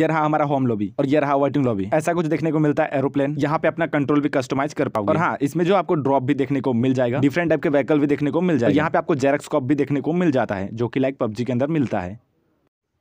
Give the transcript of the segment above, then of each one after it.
ये रहा हमारा होम लॉबी और ये रहा वेटिंग लॉबी ऐसा कुछ देखने को मिलता है एरोप्लेन यहाँ पे अपना कंट्रोल भी कस्टमाइज कर पाओगे और हाँ इसमें जो आपको ड्रॉप भी देखने को मिल जाएगा डिफरेंट टाइप के व्हीकल भी देखने को मिल जाएगा यहाँ पे आपको जेरक्स कॉप भी देखने को मिल जाता है जो की लाइक पब्जी के अंदर मिलता है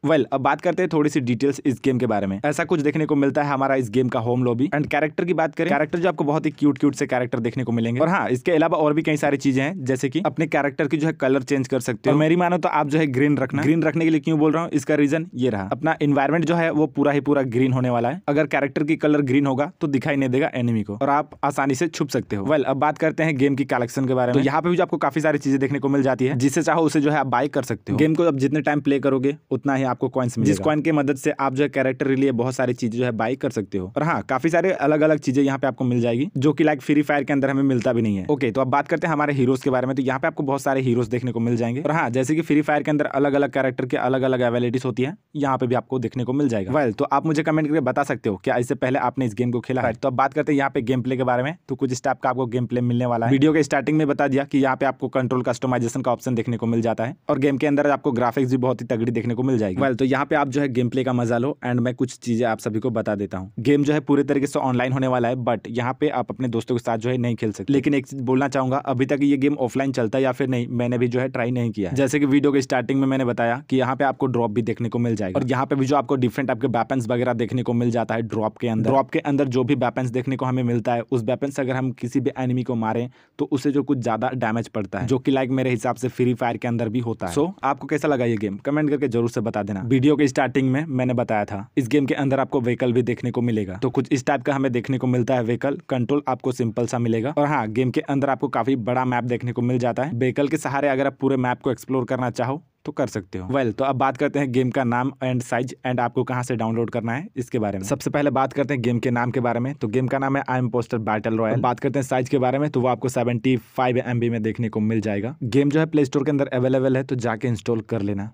वेल well, अब बात करते हैं थोड़ी सी डिटेल्स इस गेम के बारे में ऐसा कुछ देखने को मिलता है हमारा इस गेम का होम लॉबी एंड कैरेक्टर की बात करें कैरेक्टर जो आपको बहुत ही क्यूट क्यूट से कैरेक्टर देखने को मिलेंगे और हाँ इसके अलावा और भी कई सारी चीजें हैं जैसे कि अपने कैरेक्टर की जो है कलर चेंज कर सकते हो मेरी मानो तो आप जो है ग्रीन रखना ग्रीन रखने के लिए क्यों बोल रहा हूँ इसका रीजन ये रहा अपना इन्वायरमेंट जो है वो पूरा ही पूरा ग्रीन होने वाला है अगर कैरेक्टर की कलर ग्रीन होगा तो दिखाई नहीं देगा एनिमी को और आप आसानी से छुप सकते हो वेल अब बात करते हैं गेम की कलेक्शन के बारे में तो यहाँ पे भी आपको काफी सारी चीजें देखने को मिल जाती है जिसे चाहो उसे जो है आप बाय कर सकते हो गेम को आप जितने टाइम प्ले करोगे उतना ही आपको कॉइन्स जिस कॉइन की मदद से आप जो है कैरेक्टर के लिए बहुत सारी चीजें जो है बाई कर सकते हो और हाँ काफी सारे अलग अलग चीजें यहाँ पे आपको मिल जाएगी जो की लाइक फ्री फायर के अंदर हमें मिलता भी नहीं है ओके तो अब बात करते हैं हमारे हीरोज के बारे में तो यहाँ पे आपको बहुत सारे हीरोज देखने को मिल जाएंगे और हाँ जैसे कि फ्री फायर के अंदर अलग अलग कैरेक्टर के अलग अलग एवेलिटीज होती है यहाँ पे भी आपको देखने को मिल जाएगा वेल तो आप मुझे कमेंट करके बता सकते हो क्या इससे पहले आपने इस गेम को खेला है तो अब बात करते हैं यहाँ पे गेम प्ले के बारे में तो कुछ इस का आपको गेम प्ले मिलने वाला है वीडियो के स्टार्टिंग में बता दिया कि यहाँ पे आपको कंट्रोल कस्टमाइजेशन का ऑप्शन देखने को मिल जाता है और गेम के अंदर आपको ग्राफिक्स भी बहुत ही तगड़ी देखने को मिल जाएगी वेल तो यहाँ पे आप जो है गेम प्ले का मजा लो एंड मैं कुछ चीज़ें आप सभी को बता देता हूँ गेम जो है पूरे तरीके से ऑनलाइन होने वाला है बट यहाँ पे आप अपने दोस्तों के साथ जो है नहीं खेल सकते लेकिन एक चीज बोलना चाहूंगा अभी तक ये गेम ऑफलाइन चलता है या फिर नहीं मैंने भी जो है ट्राई नहीं किया जैसे कि वीडियो के स्टार्टिंग में मैंने बताया कि यहाँ पे आपको ड्रॉप भी देखने को मिल जाएगा और यहाँ पे भी जो आपको डिफरेंट आपके वेपन वगैरह देखने को मिल जाता है ड्रॉप के अंदर ड्रॉप के अंदर जो भी वेपन देखने को हमें मिलता है उस वेपन से अगर हम किसी भी एनिमी को मारे तो उसे जो कुछ ज्यादा डैमेज पड़ता है जो कि लाइक मेरे हिसाब से फ्री फायर के अंदर भी होता है सो आपको कैसा लगा ये गेम कमेंट करके जरूर से बता देना देना वीडियो के स्टार्टिंग में मैंने बताया था इस गेम के अंदर आपको व्हीकल भी देखने को मिलेगा तो कुछ इस टाइप का हमें देखने को मिलता है व्हीकल कंट्रोल आपको सिंपल सा मिलेगा और हाँ गेम के अंदर आपको काफी बड़ा मैप देखने को मिल जाता है व्हीकल के सहारे अगर आप पूरे मैप को एक्सप्लोर करना चाहो तो कर सकते हो वेल well, तो अब बात करते हैं गेम का नाम एंड साइज एंड आपको कहाँ से डाउनलोड करना है इसके बारे में सबसे पहले बात करते हैं गेम के नाम के बारे में तो गेम का नाम है impostor battle royale बात करते हैं साइज के बारे में तो वो आपको सेवेंटी फाइव में देखने को मिल जाएगा गेम जो है प्ले स्टोर के अंदर अवेलेबल है तो जाके इंस्टॉल कर लेना